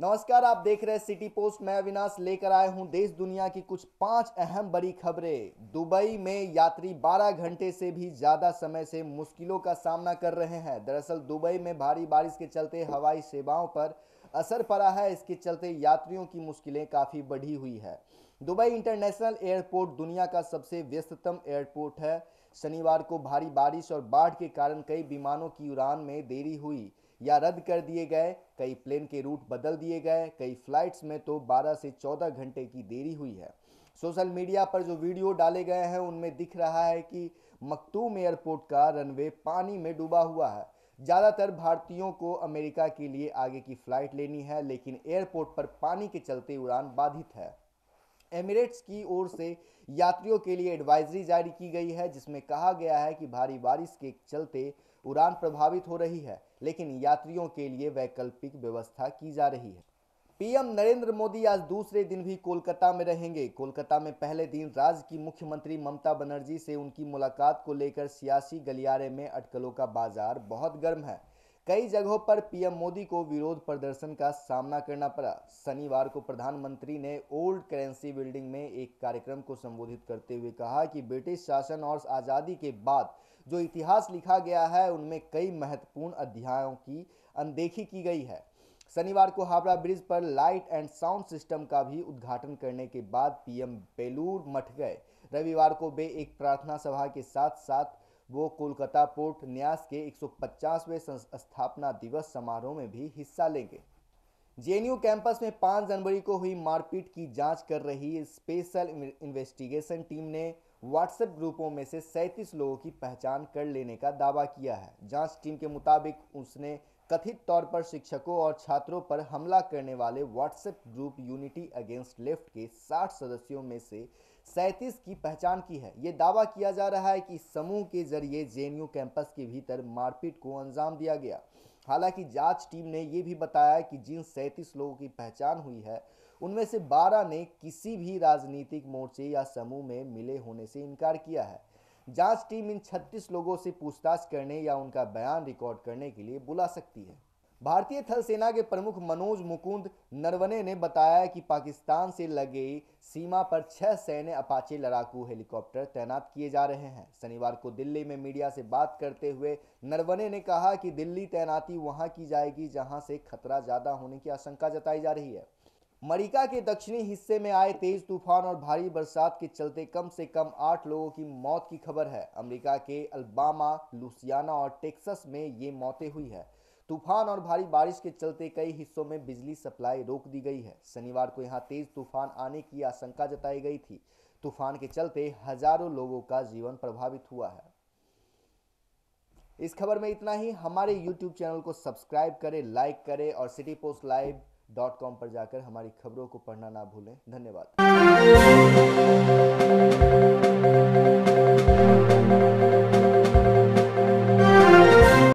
नमस्कार आप देख रहे हैं सिटी पोस्ट मैं अविनाश लेकर आया हूं देश दुनिया की कुछ पांच अहम बड़ी खबरें दुबई में यात्री 12 घंटे से भी ज़्यादा समय से मुश्किलों का सामना कर रहे हैं दरअसल दुबई में भारी बारिश के चलते हवाई सेवाओं पर असर पड़ा है इसके चलते यात्रियों की मुश्किलें काफ़ी बढ़ी हुई है दुबई इंटरनेशनल एयरपोर्ट दुनिया का सबसे व्यस्ततम एयरपोर्ट है शनिवार को भारी बारिश और बाढ़ के कारण कई विमानों की उड़ान में देरी हुई या रद्द कर दिए गए कई प्लेन के रूट बदल दिए गए कई फ्लाइट्स में तो 12 से 14 घंटे की देरी हुई है सोशल मीडिया पर जो वीडियो डाले गए हैं उनमें दिख रहा है कि मखतूम एयरपोर्ट का रनवे पानी में डूबा हुआ है ज़्यादातर भारतीयों को अमेरिका के लिए आगे की फ़्लाइट लेनी है लेकिन एयरपोर्ट पर पानी के चलते उड़ान बाधित है एमिरेट्स की ओर से यात्रियों के लिए एडवाइजरी जारी की गई है जिसमें कहा गया है कि भारी बारिश के चलते उड़ान प्रभावित हो रही है लेकिन यात्रियों के लिए वैकल्पिक व्यवस्था की जा रही है पीएम नरेंद्र मोदी आज दूसरे दिन भी कोलकाता में रहेंगे कोलकाता में पहले दिन राज्य की मुख्यमंत्री ममता बनर्जी से उनकी मुलाकात को लेकर सियासी गलियारे में अटकलों का बाजार बहुत गर्म है कई जगहों पर पीएम मोदी को विरोध प्रदर्शन का सामना करना पड़ा शनिवार को प्रधानमंत्री ने ओल्ड करेंसी बिल्डिंग में एक कार्यक्रम को संबोधित करते हुए कहा कि ब्रिटिश शासन और आज़ादी के बाद जो इतिहास लिखा गया है उनमें कई महत्वपूर्ण अध्यायों की अनदेखी की गई है शनिवार को हावड़ा ब्रिज पर लाइट एंड साउंड सिस्टम का भी उद्घाटन करने के बाद पीएम बेलूर मठ गए रविवार को वे एक प्रार्थना सभा के साथ साथ वो कोलकाता पोर्ट न्यास के 150वें स्थापना दिवस समारोह में भी हिस्सा लेंगे जेएनयू कैंपस में 5 जनवरी को हुई मारपीट की जांच कर रही स्पेशल इन्वेस्टिगेशन टीम ने व्हाट्सएप ग्रुपों में से सैंतीस लोगों की पहचान कर लेने का दावा किया है जांच टीम के मुताबिक उसने कथित तौर पर शिक्षकों और छात्रों पर हमला करने वाले WhatsApp group unity against left के 60 सदस्यों में से सैंतीस की पहचान की है ये दावा किया जा रहा है कि समूह के जरिए जे कैंपस के भीतर मारपीट को अंजाम दिया गया हालांकि जांच टीम ने यह भी बताया कि जिन सैंतीस लोगों की पहचान हुई है उनमें से 12 ने किसी भी राजनीतिक मोर्चे या समूह में मिले होने से इनकार किया है जांच टीम इन 36 लोगों से पूछताछ करने या उनका बयान रिकॉर्ड करने के लिए बुला सकती है भारतीय थल सेना के प्रमुख मनोज मुकुंद नरवने ने बताया कि पाकिस्तान से लगे सीमा पर छह सैन्य अपाचे लड़ाकू हेलीकॉप्टर तैनात किए जा रहे हैं शनिवार को दिल्ली में मीडिया से बात करते हुए नरवने ने कहा कि दिल्ली तैनाती वहां की जाएगी जहां से खतरा ज़्यादा होने की आशंका जताई जा रही है मरीका के दक्षिणी हिस्से में आए तेज तूफान और भारी बरसात के चलते कम से कम आठ लोगों की मौत की खबर है अमरीका के अल्बामा लुसियाना और टेक्सस में ये मौतें हुई है तूफान और भारी बारिश के चलते कई हिस्सों में बिजली सप्लाई रोक दी गई है शनिवार को यहां तेज तूफान आने की आशंका जताई गई थी तूफान के चलते हजारों लोगों का जीवन प्रभावित हुआ है इस खबर में इतना ही हमारे यूट्यूब चैनल को सब्सक्राइब करें लाइक करें और city post live dot com पर जाकर हमारी खबरों को पढ़ना ना भूलें धन्यवाद